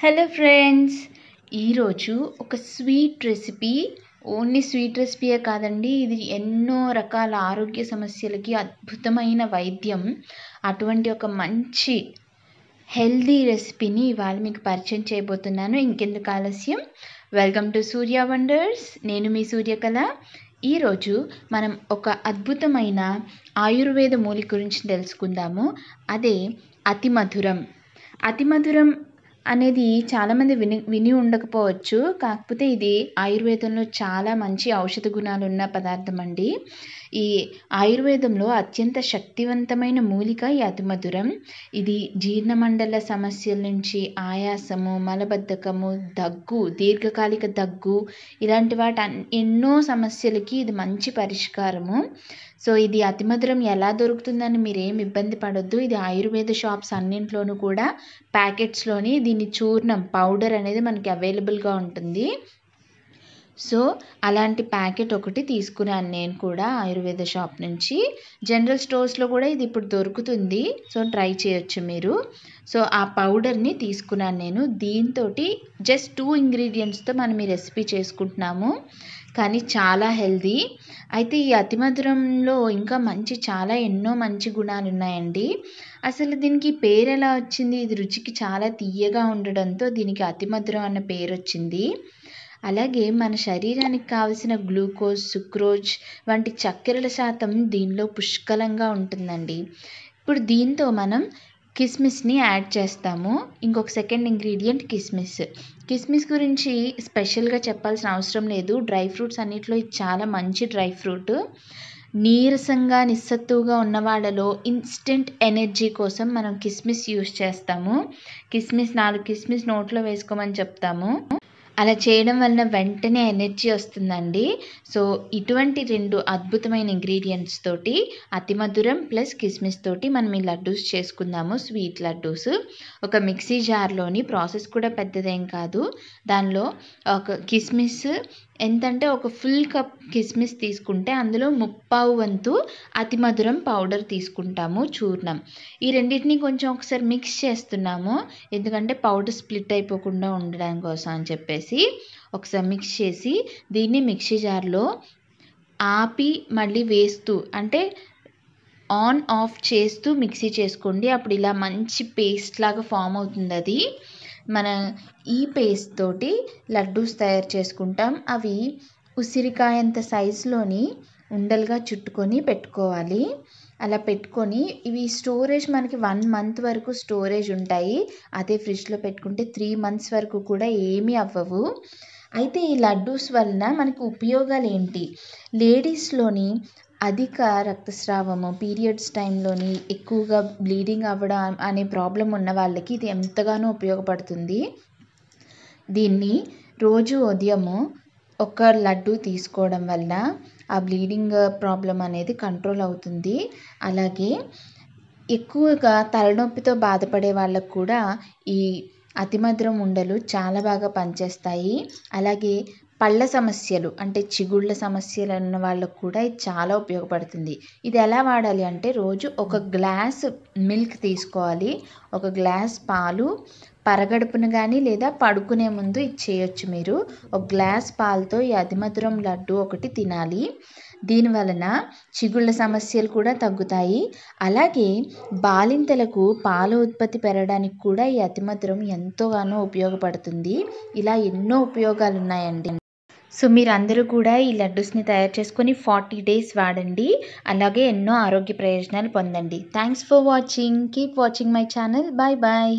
hello friends ఈరోజు ఒక sweet recipe only sweet రెసిపీయే కాదండి ఇది ఎన్నో రకాల ఆరోగ్య సమస్యలకి అద్భుతమైన వైద్యం అటువంటి ఒక మంచి హెల్దీ రెసిపీని ఇవాళ మీకు పరిచయం చేయబోతున్నాను ఇంకెందుకు ఆలస్యం వెల్కమ్ టు సూర్య వండర్స్ నేను మీ సూర్యకళ ఈరోజు మనం ఒక అద్భుతమైన ఆయుర్వేద మూలి గురించి తెలుసుకుందాము అదే అతి మధురం అతి మధురం అనేది చాలామంది విని విని ఉండకపోవచ్చు కాకపోతే ఇది ఆయుర్వేదంలో చాలా మంచి ఔషధ గుణాలు ఉన్న పదార్థం అండి ఈ ఆయుర్వేదంలో అత్యంత శక్తివంతమైన మూలిక యతిమధురం ఇది జీర్ణమండల సమస్యల నుంచి ఆయాసము మలబద్ధకము దగ్గు దీర్ఘకాలిక దగ్గు ఇలాంటి వాటి ఎన్నో సమస్యలకి ఇది మంచి పరిష్కారము సో ఇది అతిమధురం ఎలా దొరుకుతుందని మీరేం ఇబ్బంది పడొద్దు ఇది ఆయుర్వేద షాప్స్ అన్నింటిలోనూ కూడా ప్యాకెట్స్లోని దీని చూర్ణం పౌడర్ అనేది మనకి అవైలబుల్గా ఉంటుంది సో అలాంటి ప్యాకెట్ ఒకటి తీసుకున్నాను నేను కూడా ఆయుర్వేద షాప్ నుంచి జనరల్ స్టోర్స్లో కూడా ఇది ఇప్పుడు దొరుకుతుంది సో ట్రై చేయొచ్చు మీరు సో ఆ పౌడర్ని తీసుకున్నాను నేను దీంతో జస్ట్ టూ ఇంగ్రీడియంట్స్తో మనం ఈ రెసిపీ చేసుకుంటున్నాము కానీ చాలా హెల్దీ అయితే ఈ అతిమధురంలో ఇంకా మంచి చాలా ఎన్నో మంచి గుణాలు ఉన్నాయండి అసలు దీనికి పేరు ఎలా వచ్చింది ఇది రుచికి చాలా తీయగా ఉండడంతో దీనికి అతిమధురం అన్న పేరు వచ్చింది అలాగే మన శరీరానికి కావలసిన గ్లూకోజ్ సుక్రోజ్ వంటి చక్కెరల శాతం దీనిలో పుష్కలంగా ఉంటుందండి ఇప్పుడు దీంతో మనం కిస్మిస్ని యాడ్ చేస్తాము ఇంకొక సెకండ్ ఇంగ్రీడియంట్ కిస్మిస్ కిస్మిస్ గురించి స్పెషల్గా చెప్పాల్సిన అవసరం లేదు డ్రై ఫ్రూట్స్ అన్నింటిలో ఇది చాలా మంచి డ్రై ఫ్రూట్ నీరసంగా నిస్సత్తుగా ఉన్న వాళ్ళలో ఇన్స్టెంట్ ఎనర్జీ కోసం మనం కిస్మిస్ యూస్ చేస్తాము కిస్మిస్ నాలుగు కిస్మిస్ నోట్లో వేసుకోమని చెప్తాము అలా చేయడం వలన వెంటనే ఎనర్జీ వస్తుందండి సో ఇటువంటి రెండు అద్భుతమైన ఇంగ్రీడియంట్స్ తోటి అతి మధురం ప్లస్ కిస్మిస్ తోటి మనం ఈ లడ్డూస్ చేసుకుందాము స్వీట్ లడ్డూస్ ఒక మిక్సీ జార్లోని ప్రాసెస్ కూడా పెద్దదేం కాదు దానిలో ఒక కిస్మిస్ ఎంతంటే ఒక ఫుల్ కప్ కిస్మిస్ తీసుకుంటే అందులో ముప్పావు వంతు అతి మధురం పౌడర్ తీసుకుంటాము చూర్ణం ఈ రెండింటిని కొంచెం ఒకసారి మిక్స్ చేస్తున్నాము ఎందుకంటే పౌడర్ స్ప్లిట్ అయిపోకుండా ఉండడం కోసం అని చెప్పేసి ఒకసారి మిక్స్ చేసి దీన్ని మిక్సీ జార్లో ఆపి మళ్ళీ వేస్తూ అంటే ఆన్ ఆఫ్ చేస్తూ మిక్సీ చేసుకోండి అప్పుడు ఇలా మంచి పేస్ట్ లాగా ఫామ్ అవుతుంది అది మన ఈ పేస్ట్ తోటి లడ్డూస్ తయారు చేసుకుంటాం అవి ఉసిరికాయ అంత సైజులోని ఉండలుగా చుట్టుకొని పెట్టుకోవాలి అలా పెట్టుకొని ఇవి స్టోరేజ్ మనకి వన్ మంత్ వరకు స్టోరేజ్ ఉంటాయి అదే ఫ్రిడ్జ్లో పెట్టుకుంటే త్రీ మంత్స్ వరకు కూడా ఏమీ అవ్వవు అయితే ఈ లడ్డూస్ వలన మనకు ఉపయోగాలు ఏంటి లేడీస్లోని అధిక రక్తస్రావము పీరియడ్స్ టైంలోని ఎక్కువగా బ్లీడింగ్ అవ్వడం అనే ప్రాబ్లం ఉన్న వాళ్ళకి ఇది ఎంతగానో ఉపయోగపడుతుంది దీన్ని రోజు ఉదయము ఒక లడ్డు తీసుకోవడం వల్ల ఆ బ్లీడింగ్ ప్రాబ్లం అనేది కంట్రోల్ అవుతుంది అలాగే ఎక్కువగా తలనొప్పితో బాధపడే వాళ్ళకు కూడా ఈ అతిమధురం ఉండలు చాలా బాగా పనిచేస్తాయి అలాగే పళ్ళ సమస్యలు అంటే చిగుళ్ళ సమస్యలు ఉన్న వాళ్ళకు కూడా ఇది చాలా ఉపయోగపడుతుంది ఇది ఎలా వాడాలి అంటే రోజు ఒక గ్లాస్ మిల్క్ తీసుకోవాలి ఒక గ్లాస్ పాలు పరగడుపున కానీ లేదా పడుకునే ముందు ఇది చేయొచ్చు మీరు ఒక గ్లాస్ పాలతో ఈ అధిమధురం లడ్డు ఒకటి తినాలి దీని వలన చిగుళ్ళ సమస్యలు కూడా తగ్గుతాయి అలాగే బాలింతలకు పాల ఉత్పత్తి పెరగడానికి కూడా ఈ అతిమధురం ఎంతోగానో ఉపయోగపడుతుంది ఇలా ఎన్నో ఉపయోగాలు ఉన్నాయండి సో మీరు అందరూ కూడా ఈ లడ్డూస్ని తయారు చేసుకొని ఫార్టీ డేస్ వాడండి అలాగే ఎన్నో ఆరోగ్య ప్రయోజనాలు పొందండి thanks for watching keep watching my channel bye bye